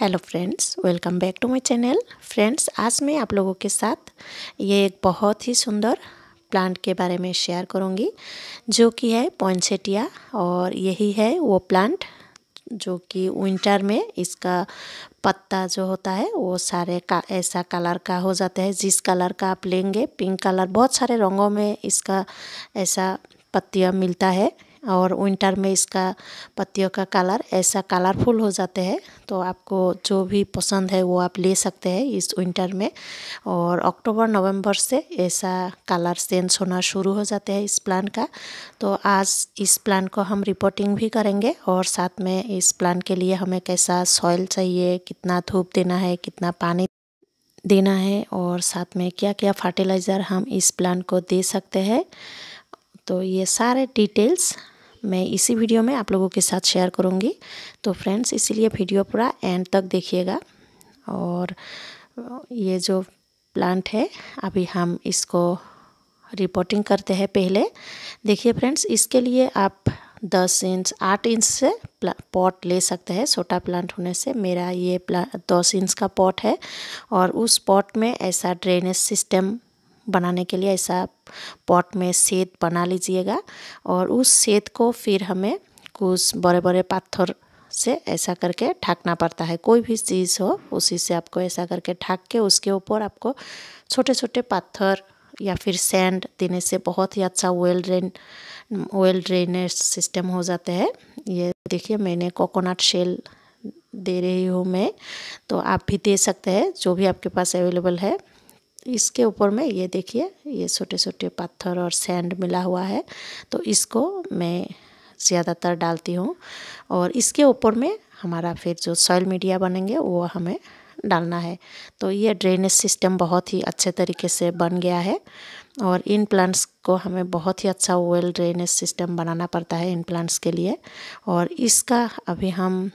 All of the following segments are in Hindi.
hello friends welcome back to my channel friends आज मैं आप लोगों के साथ ये एक बहुत ही सुंदर प्लांट के बारे में शेयर करूँगी जो कि है पॉइंसेटिया और यही है वो प्लांट जो कि विंटर में इसका पत्ता जो होता है वो सारे का ऐसा कलर का हो जाता है जिस कलर का आप लेंगे पिंक कलर बहुत सारे रंगों में इसका ऐसा पत्तियाँ मिलता है और विंटर में इसका पत्तियों का कलर ऐसा कलरफुल हो जाते हैं तो आपको जो भी पसंद है वो आप ले सकते हैं इस विंटर में और अक्टूबर नवंबर से ऐसा कलर चेंज होना शुरू हो जाते हैं इस प्लान का तो आज इस प्लान को हम रिपोर्टिंग भी करेंगे और साथ में इस प्लान के लिए हमें कैसा सॉइल चाहिए कितना धूप देना है कितना पानी देना है और साथ में क्या क्या फर्टिलाइज़र हम इस प्लान को दे सकते हैं तो ये सारे डिटेल्स मैं इसी वीडियो में आप लोगों के साथ शेयर करूँगी तो फ्रेंड्स इसीलिए वीडियो पूरा एंड तक देखिएगा और ये जो प्लांट है अभी हम इसको रिपोर्टिंग करते हैं पहले देखिए फ्रेंड्स इसके लिए आप दस इंच आठ इंच से पॉट ले सकते हैं छोटा प्लांट होने से मेरा ये प्ला दस इंच का पॉट है और उस पॉट में ऐसा ड्रेनेज सिस्टम बनाने के लिए ऐसा पॉट में सेत बना लीजिएगा और उस सेत को फिर हमें कुछ बड़े बड़े पत्थर से ऐसा करके ठाकना पड़ता है कोई भी चीज़ हो उसी से आपको ऐसा करके ठाक के उसके ऊपर आपको छोटे छोटे पत्थर या फिर सैंड देने से बहुत ही अच्छा well drain well drainage system हो जाता है ये देखिए मैंने कोकोनट शेल दे रही हूँ मैं तो आप भी दे सकते हैं जो भी आपके पास अवेलेबल है इसके ऊपर में ये देखिए ये छोटे छोटे पत्थर और सैंड मिला हुआ है तो इसको मैं ज़्यादातर डालती हूँ और इसके ऊपर में हमारा फिर जो सॉयल मीडिया बनेंगे वो हमें डालना है तो ये ड्रेनेज सिस्टम बहुत ही अच्छे तरीके से बन गया है और इन प्लांट्स को हमें बहुत ही अच्छा वेल ड्रेनेज सिस्टम बनाना पड़ता है इन प्लांट्स के लिए और इसका अभी हम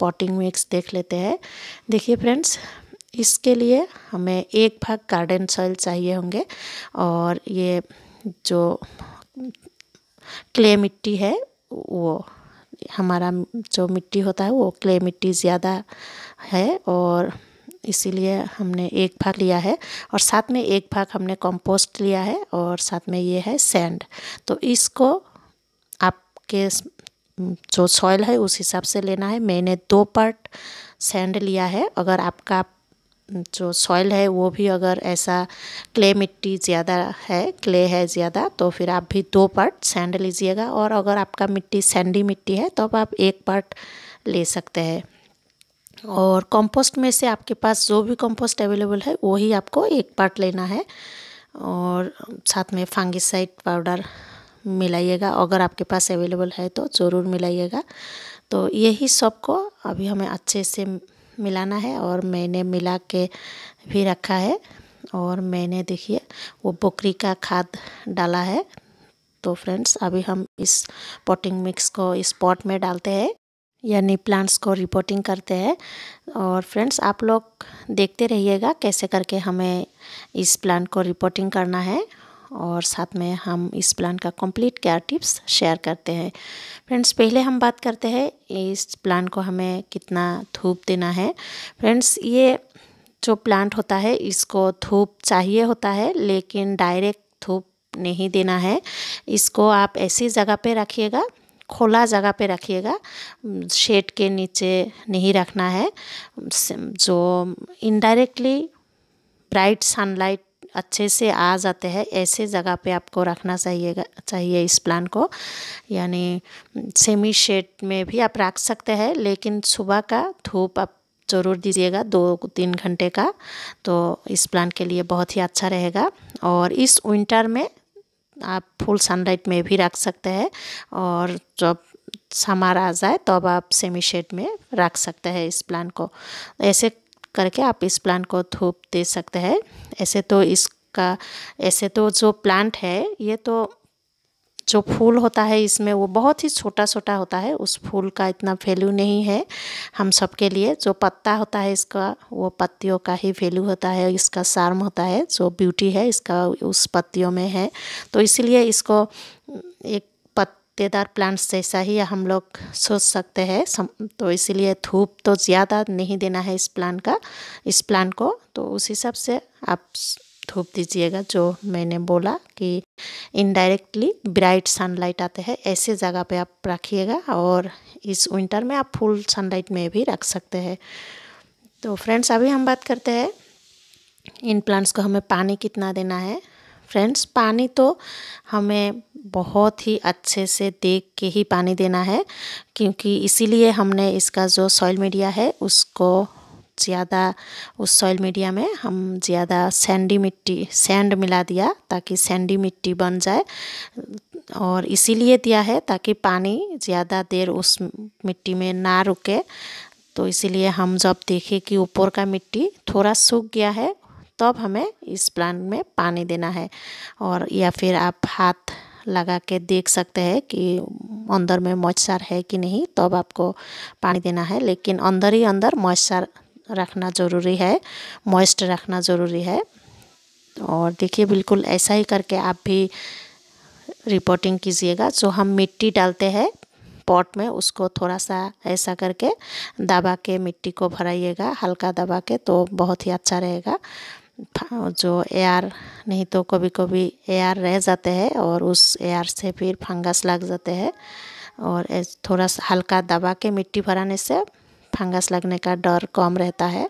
पॉटिंग मिक्स देख लेते हैं देखिए फ्रेंड्स इसके लिए हमें एक भाग गार्डन सॉइल चाहिए होंगे और ये जो क्ले मिट्टी है वो हमारा जो मिट्टी होता है वो क्ले मिट्टी ज़्यादा है और इसीलिए हमने एक भाग लिया है और साथ में एक भाग हमने कंपोस्ट लिया है और साथ में ये है सैंड तो इसको आपके जो सॉइल है उस हिसाब से लेना है मैंने दो पार्ट सैंड लिया है अगर आपका जो सॉइल है वो भी अगर ऐसा क्ले मिट्टी ज़्यादा है क्ले है ज़्यादा तो फिर आप भी दो पार्ट सैंड लीजिएगा और अगर आपका मिट्टी सैंडी मिट्टी है तो आप एक पार्ट ले सकते हैं और कंपोस्ट में से आपके पास जो भी कंपोस्ट अवेलेबल है वही आपको एक पार्ट लेना है और साथ में फांगिसाइड पाउडर मिलाइएगा अगर आपके पास अवेलेबल है तो ज़रूर मिलाइएगा तो यही सबको अभी हमें अच्छे से मिलाना है और मैंने मिला के भी रखा है और मैंने देखिए वो बकरी का खाद डाला है तो फ्रेंड्स अभी हम इस पॉटिंग मिक्स को इस पॉट में डालते हैं यानी प्लांट्स को रिपोर्टिंग करते हैं और फ्रेंड्स आप लोग देखते रहिएगा कैसे करके हमें इस प्लांट को रिपोर्टिंग करना है और साथ में हम इस प्लांट का कंप्लीट केयर टिप्स शेयर करते हैं फ्रेंड्स पहले हम बात करते हैं इस प्लांट को हमें कितना धूप देना है फ्रेंड्स ये जो प्लांट होता है इसको धूप चाहिए होता है लेकिन डायरेक्ट धूप नहीं देना है इसको आप ऐसी जगह पे रखिएगा खोला जगह पे रखिएगा शेड के नीचे नहीं रखना है जो इनडायरेक्टली ब्राइट सनलाइट अच्छे से आ जाते हैं ऐसे जगह पे आपको रखना चाहिएगा चाहिए इस प्लान को यानी सेमी शेड में भी आप रख सकते हैं लेकिन सुबह का धूप आप ज़रूर दीजिएगा दो तीन घंटे का तो इस प्लान के लिए बहुत ही अच्छा रहेगा और इस विंटर में आप फुल सनलाइट में भी रख सकते हैं और जब समर आ जाए तब तो आप सेमी शेड में रख सकते हैं इस प्लान को ऐसे करके आप इस प्लांट को धूप दे सकते हैं ऐसे तो इसका ऐसे तो जो प्लांट है ये तो जो फूल होता है इसमें वो बहुत ही छोटा छोटा होता है उस फूल का इतना वैल्यू नहीं है हम सबके लिए जो पत्ता होता है इसका वो पत्तियों का ही वैल्यू होता है इसका शार्म होता है जो ब्यूटी है इसका उस पत्तियों में है तो इसीलिए इसको एक पत्तेदार प्लांट्स जैसा ही हम लोग सोच सकते हैं तो इसीलिए धूप तो ज़्यादा नहीं देना है इस प्लांट का इस प्लांट को तो उस हिसाब से आप धूप दीजिएगा जो मैंने बोला कि इनडायरेक्टली ब्राइट सनलाइट आते हैं ऐसे जगह पे आप रखिएगा और इस विंटर में आप फुल सनलाइट में भी रख सकते हैं तो फ्रेंड्स अभी हम बात करते हैं इन प्लांट्स को हमें पानी कितना देना है फ्रेंड्स पानी तो हमें बहुत ही अच्छे से देख के ही पानी देना है क्योंकि इसीलिए हमने इसका जो सॉइल मीडिया है उसको ज़्यादा उस सॉइल मीडिया में हम ज़्यादा सैंडी मिट्टी सैंड मिला दिया ताकि सैंडी मिट्टी बन जाए और इसीलिए दिया है ताकि पानी ज़्यादा देर उस मिट्टी में ना रुके तो इसीलिए हम जब देखें कि ऊपर का मिट्टी थोड़ा सूख गया है तब तो हमें इस प्लांट में पानी देना है और या फिर आप हाथ लगा के देख सकते हैं कि अंदर में मॉइस्चर है कि नहीं तब तो आपको पानी देना है लेकिन अंदर ही अंदर मॉइस्चर रखना ज़रूरी है मॉइस्ट रखना ज़रूरी है और देखिए बिल्कुल ऐसा ही करके आप भी रिपोर्टिंग कीजिएगा जो हम मिट्टी डालते हैं पॉट में उसको थोड़ा सा ऐसा करके दबा के मिट्टी को भराइएगा हल्का दबा के तो बहुत ही अच्छा रहेगा जो एआर नहीं तो कभी कभी एयर रह जाते हैं और उस एयर से फिर फंगस लग जाते हैं और थोड़ा सा हल्का दबा के मिट्टी भराने से फंगस लगने का डर कम रहता है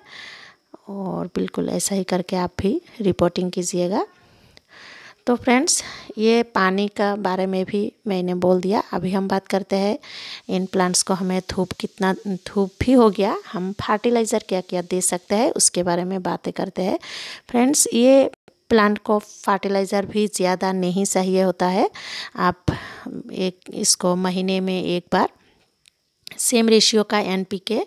और बिल्कुल ऐसा ही करके आप भी रिपोर्टिंग कीजिएगा तो फ्रेंड्स ये पानी का बारे में भी मैंने बोल दिया अभी हम बात करते हैं इन प्लांट्स को हमें धूप कितना धूप भी हो गया हम फर्टिलाइज़र क्या क्या दे सकते हैं उसके बारे में बातें करते हैं फ्रेंड्स ये प्लांट को फर्टिलाइज़र भी ज़्यादा नहीं चाहिए होता है आप एक इसको महीने में एक बार सेम रेशियो का एन पी के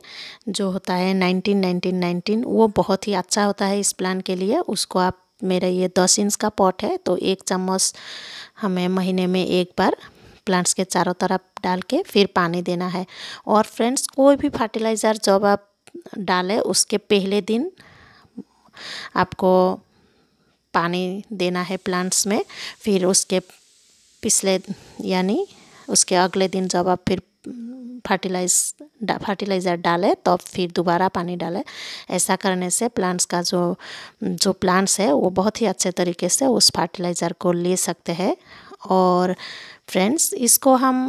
जो होता है नाइनटीन नाइनटीन नाइनटीन वो बहुत ही अच्छा होता है इस प्लान के लिए उसको आप मेरा ये दस इंच का पॉट है तो एक चम्मच हमें महीने में एक बार प्लांट्स के चारों तरफ डाल के फिर पानी देना है और फ्रेंड्स कोई भी फर्टिलाइज़र जब आप डालें उसके पहले दिन आपको पानी देना है प्लांट्स में फिर उसके पिछले यानी उसके अगले दिन जब आप फिर फर्टिलाइज डा, फर्टिलाइज़र डाले तब तो फिर दोबारा पानी डाले ऐसा करने से प्लांट्स का जो जो प्लांट्स है वो बहुत ही अच्छे तरीके से उस फर्टिलाइज़र को ले सकते हैं और फ्रेंड्स इसको हम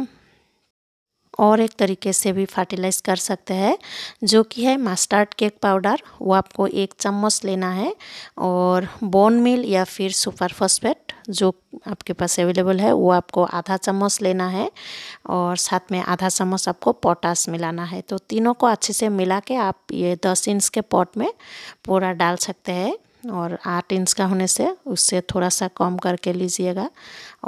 और एक तरीके से भी फर्टिलाइज कर सकते हैं जो कि है मास्टर्ड केक पाउडर वो आपको एक चम्मच लेना है और बोन मिल या फिर सुपर फॉस्फेट जो आपके पास अवेलेबल है वो आपको आधा चम्मच लेना है और साथ में आधा चम्मच आपको पोटास मिलाना है तो तीनों को अच्छे से मिला के आप ये दस इंच के पॉट में पूरा डाल सकते हैं और आठ इंच का होने से उससे थोड़ा सा कम करके लीजिएगा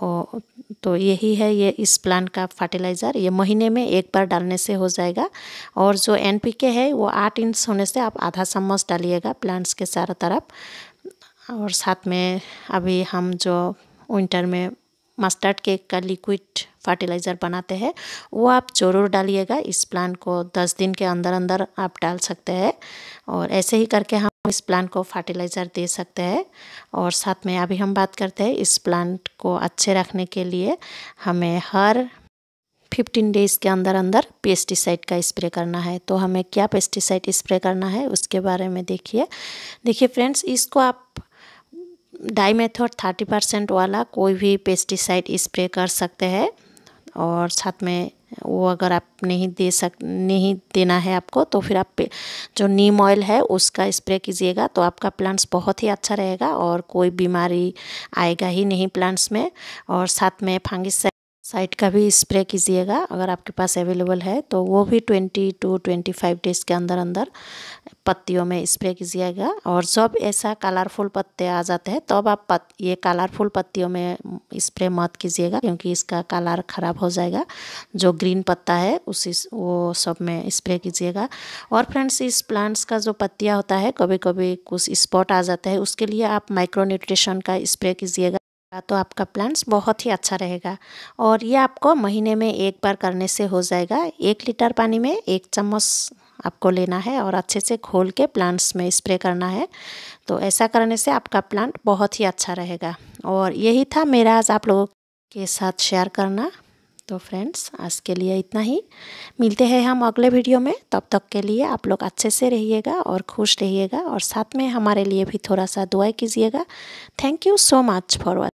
और तो यही है ये इस प्लांट का फर्टिलाइज़र ये महीने में एक बार डालने से हो जाएगा और जो एन है वो आठ इंच होने से आप आधा चम्मच डालिएगा प्लांट्स के चारों तरफ और साथ में अभी हम जो विंटर में मस्टर्ड केक का लिक्विड फर्टिलाइज़र बनाते हैं वो आप ज़रूर डालिएगा इस प्लांट को दस दिन के अंदर अंदर आप डाल सकते हैं और ऐसे ही करके हम इस प्लांट को फर्टिलाइज़र दे सकते हैं और साथ में अभी हम बात करते हैं इस प्लांट को अच्छे रखने के लिए हमें हर 15 डेज़ के अंदर अंदर पेस्टिसाइड का स्प्रे करना है तो हमें क्या पेस्टिसाइड स्प्रे करना है उसके बारे में देखिए देखिए फ्रेंड्स इसको आप डाई मेथड थर्टी परसेंट वाला कोई भी पेस्टिसाइड स्प्रे कर सकते हैं और साथ में वो अगर आप नहीं दे सक नहीं देना है आपको तो फिर आप जो नीम ऑयल है उसका स्प्रे कीजिएगा तो आपका प्लांट्स बहुत ही अच्छा रहेगा और कोई बीमारी आएगा ही नहीं प्लांट्स में और साथ में फंगिस साइड का भी स्प्रे कीजिएगा अगर आपके पास अवेलेबल है तो वो भी twenty two twenty five days के अंदर अंदर पत्तियों में स्प्रे कीजिएगा और जब ऐसा कलरफुल पत्ते आ जाते हैं तब तो आप पत ये कलरफुल पत्तियों में स्प्रे मत कीजिएगा क्योंकि इसका कलर ख़राब हो जाएगा जो ग्रीन पत्ता है उसी वो सब में स्प्रे कीजिएगा और फ्रेंड्स इस प्लांट्स का जो पत्तियाँ होता है कभी कभी कुछ स्पॉट आ जाता है उसके लिए आप माइक्रो न्यूट्रिशन का स्प्रे कीजिएगा तो आपका प्लांट्स बहुत ही अच्छा रहेगा और ये आपको महीने में एक बार करने से हो जाएगा एक लीटर पानी में एक चम्मच आपको लेना है और अच्छे से खोल के प्लांट्स में स्प्रे करना है तो ऐसा करने से आपका प्लांट बहुत ही अच्छा रहेगा और यही था मेरा आज आप लोगों के साथ शेयर करना तो फ्रेंड्स आज के लिए इतना ही मिलते हैं हम अगले वीडियो में तब तक के लिए आप लोग अच्छे से रहिएगा और खुश रहिएगा और साथ में हमारे लिए भी थोड़ा सा दुआई कीजिएगा thank you so much for watch